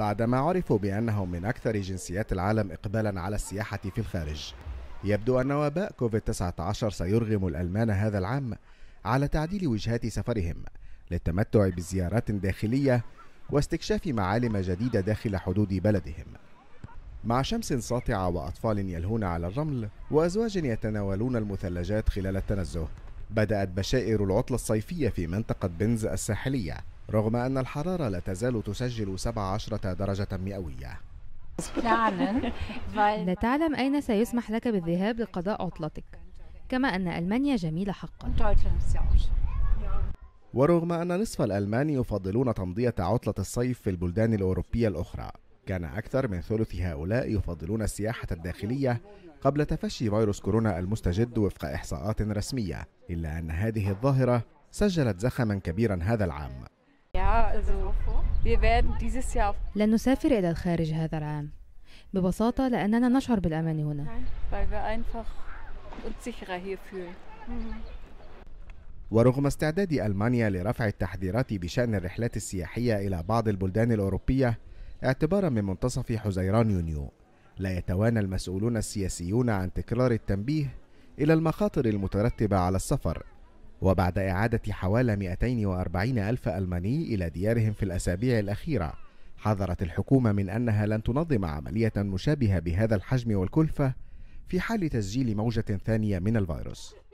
بعدما عرفوا بأنهم من أكثر جنسيات العالم إقبالا على السياحة في الخارج يبدو أن وباء كوفيد-19 سيرغم الألمان هذا العام على تعديل وجهات سفرهم للتمتع بزيارات داخلية واستكشاف معالم جديدة داخل حدود بلدهم مع شمس ساطعة وأطفال يلهون على الرمل وأزواج يتناولون المثلجات خلال التنزه بدأت بشائر العطلة الصيفية في منطقة بنز الساحلية رغم أن الحرارة لا تزال تسجل 17 درجة مئوية لا تعلم أين سيسمح لك بالذهاب لقضاء عطلتك كما أن ألمانيا جميلة حقا ورغم أن نصف الألمان يفضلون تمضية عطلة الصيف في البلدان الأوروبية الأخرى كان أكثر من ثلث هؤلاء يفضلون السياحة الداخلية قبل تفشي فيروس كورونا المستجد وفق إحصاءات رسمية إلا أن هذه الظاهرة سجلت زخما كبيرا هذا العام لن نسافر إلى الخارج هذا العام ببساطة لأننا نشعر بالأمان هنا ورغم استعداد ألمانيا لرفع التحذيرات بشأن الرحلات السياحية إلى بعض البلدان الأوروبية اعتبارا من منتصف حزيران يونيو لا يتوانى المسؤولون السياسيون عن تكرار التنبيه إلى المخاطر المترتبة على السفر وبعد إعادة حوالي 240 ألف ألماني إلى ديارهم في الأسابيع الأخيرة حذرت الحكومة من أنها لن تنظم عملية مشابهة بهذا الحجم والكلفة في حال تسجيل موجة ثانية من الفيروس